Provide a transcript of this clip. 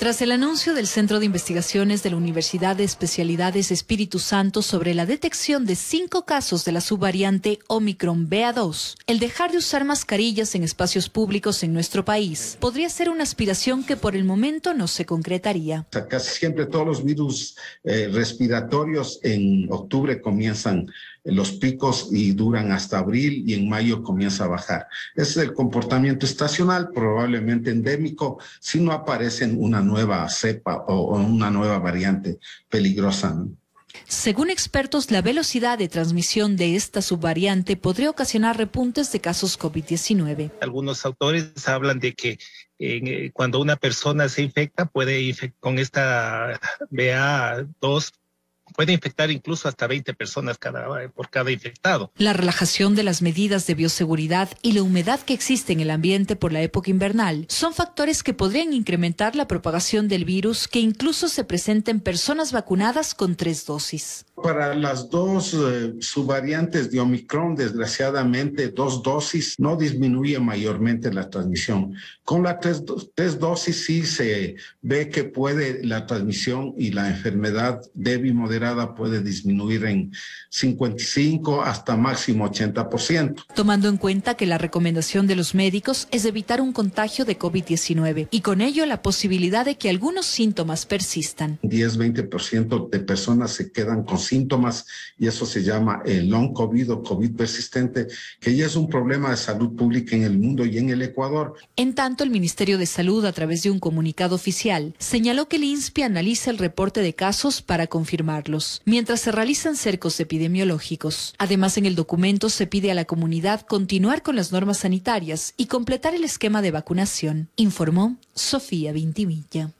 Tras el anuncio del Centro de Investigaciones de la Universidad de Especialidades Espíritu Santo sobre la detección de cinco casos de la subvariante Omicron BA2, el dejar de usar mascarillas en espacios públicos en nuestro país podría ser una aspiración que por el momento no se concretaría. Casi siempre todos los virus eh, respiratorios en octubre comienzan eh, los picos y duran hasta abril y en mayo comienza a bajar. Es el comportamiento estacional, probablemente endémico, si no aparecen una nueva cepa o, una nueva variante peligrosa. Según expertos, la velocidad de transmisión de esta subvariante podría ocasionar repuntes de casos COVID-19. Algunos autores hablan de que eh, cuando una persona se infecta puede con esta BA2 puede infectar incluso hasta 20 personas por cada infectado. La relajación de las medidas de bioseguridad y la humedad que existe en el ambiente por la época invernal son factores que podrían incrementar la propagación del virus que incluso se presenta en personas vacunadas con tres dosis para las dos eh, subvariantes de Omicron, desgraciadamente, dos dosis no disminuye mayormente la transmisión. Con las tres, dosis sí se ve que puede la transmisión y la enfermedad débil moderada puede disminuir en 55 hasta máximo 80%. Tomando en cuenta que la recomendación de los médicos es evitar un contagio de COVID-19 y con ello la posibilidad de que algunos síntomas persistan. 10-20% de personas se quedan con síntomas y eso se llama el long COVID o COVID persistente, que ya es un problema de salud pública en el mundo y en el Ecuador. En tanto, el Ministerio de Salud, a través de un comunicado oficial, señaló que el INSPI analiza el reporte de casos para confirmarlos, mientras se realizan cercos epidemiológicos. Además, en el documento se pide a la comunidad continuar con las normas sanitarias y completar el esquema de vacunación, informó Sofía Vintimilla.